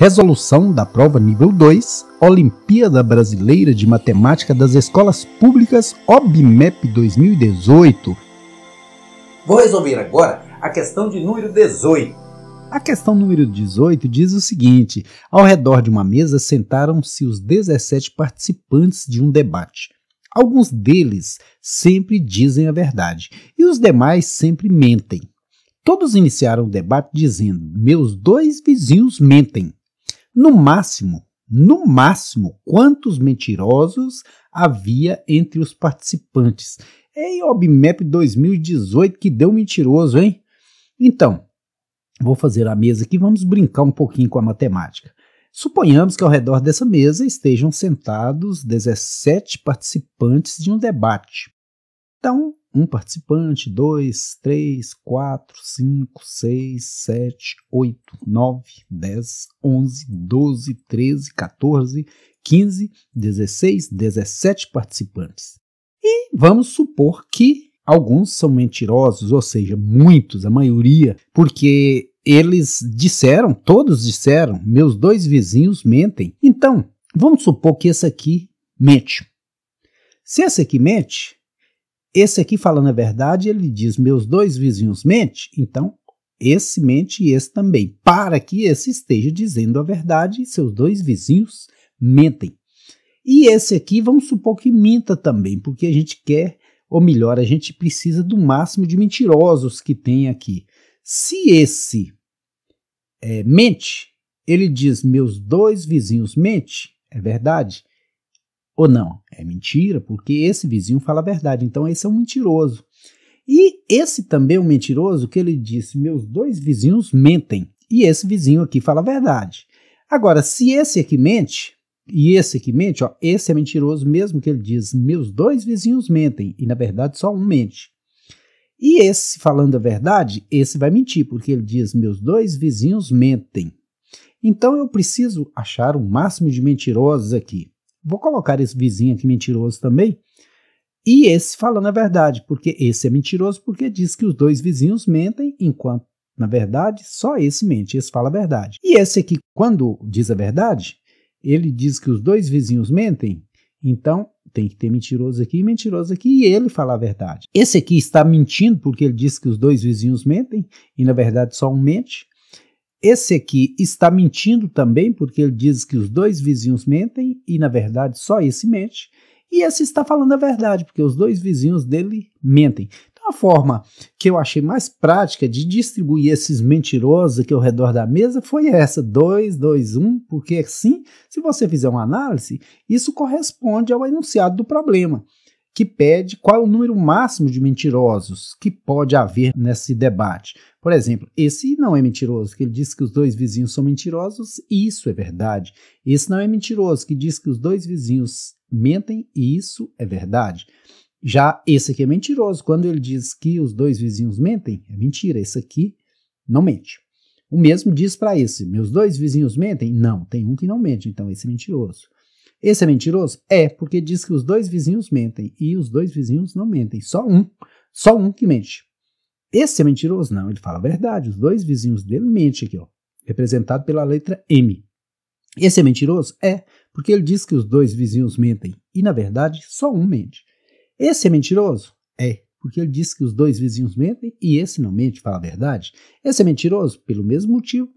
Resolução da prova nível 2, Olimpíada Brasileira de Matemática das Escolas Públicas OBMEP 2018. Vou resolver agora a questão de número 18. A questão número 18 diz o seguinte: Ao redor de uma mesa sentaram-se os 17 participantes de um debate. Alguns deles sempre dizem a verdade e os demais sempre mentem. Todos iniciaram o debate dizendo: Meus dois vizinhos mentem. No máximo, no máximo, quantos mentirosos havia entre os participantes? É o 2018 que deu mentiroso, hein? Então, vou fazer a mesa aqui, vamos brincar um pouquinho com a matemática. Suponhamos que ao redor dessa mesa estejam sentados 17 participantes de um debate. Então, um participante, dois, três, quatro, cinco, seis, sete, oito, nove, dez, onze, doze, treze, 14, quinze, dezesseis, dezessete participantes. E vamos supor que alguns são mentirosos, ou seja, muitos, a maioria, porque eles disseram, todos disseram, meus dois vizinhos mentem. Então, vamos supor que esse aqui mente. Se esse aqui mente, esse aqui falando a verdade, ele diz: meus dois vizinhos mente, então esse mente e esse também, para que esse esteja dizendo a verdade, seus dois vizinhos mentem. E esse aqui, vamos supor que minta também, porque a gente quer, ou melhor, a gente precisa do máximo de mentirosos que tem aqui. Se esse é, mente, ele diz: meus dois vizinhos mente, é verdade ou não, é mentira, porque esse vizinho fala a verdade, então esse é um mentiroso. E esse também é um mentiroso que ele disse: meus dois vizinhos mentem, e esse vizinho aqui fala a verdade. Agora, se esse aqui mente, e esse aqui mente, ó, esse é mentiroso mesmo que ele diz: meus dois vizinhos mentem, e na verdade só um mente. E esse falando a verdade, esse vai mentir, porque ele diz: meus dois vizinhos mentem. Então eu preciso achar o máximo de mentirosos aqui. Vou colocar esse vizinho aqui mentiroso também. E esse falando a verdade, porque esse é mentiroso porque diz que os dois vizinhos mentem, enquanto, na verdade, só esse mente, esse fala a verdade. E esse aqui, quando diz a verdade, ele diz que os dois vizinhos mentem, então tem que ter mentiroso aqui e mentiroso aqui, e ele fala a verdade. Esse aqui está mentindo porque ele diz que os dois vizinhos mentem, e na verdade só um mente. Esse aqui está mentindo também, porque ele diz que os dois vizinhos mentem e, na verdade, só esse mente. E esse está falando a verdade, porque os dois vizinhos dele mentem. Então, a forma que eu achei mais prática de distribuir esses mentirosos aqui ao redor da mesa foi essa: 2, 2, 1, porque assim, se você fizer uma análise, isso corresponde ao enunciado do problema que pede qual é o número máximo de mentirosos que pode haver nesse debate. Por exemplo, esse não é mentiroso, que ele diz que os dois vizinhos são mentirosos, isso é verdade. Esse não é mentiroso, que diz que os dois vizinhos mentem, e isso é verdade. Já esse aqui é mentiroso, quando ele diz que os dois vizinhos mentem, é mentira, esse aqui não mente. O mesmo diz para esse: meus dois vizinhos mentem? Não, tem um que não mente, então esse é mentiroso. Esse é mentiroso? É, porque diz que os dois vizinhos mentem e os dois vizinhos não mentem, só um, só um que mente. Esse é mentiroso? Não, ele fala a verdade, os dois vizinhos dele mentem aqui, ó, representado pela letra M. Esse é mentiroso? É, porque ele diz que os dois vizinhos mentem e, na verdade, só um mente. Esse é mentiroso? É, porque ele diz que os dois vizinhos mentem e esse não mente, fala a verdade. Esse é mentiroso? Pelo mesmo motivo.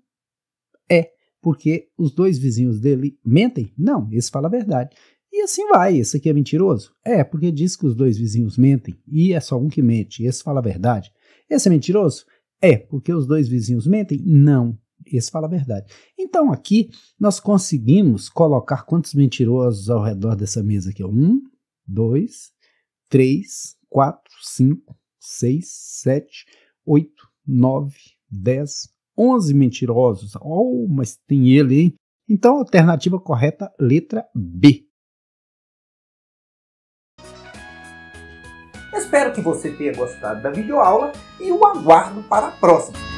É, porque os dois vizinhos dele mentem? Não, esse fala a verdade. E assim vai, esse aqui é mentiroso? É, porque diz que os dois vizinhos mentem e é só um que mente, esse fala a verdade. Esse é mentiroso? É, porque os dois vizinhos mentem? Não, esse fala a verdade. Então aqui nós conseguimos colocar quantos mentirosos ao redor dessa mesa aqui? Um, dois, três, quatro, cinco, seis, sete, oito, nove, dez, 11 mentirosos. Oh, mas tem ele, hein? Então, alternativa correta, letra B. Espero que você tenha gostado da videoaula e o aguardo para a próxima.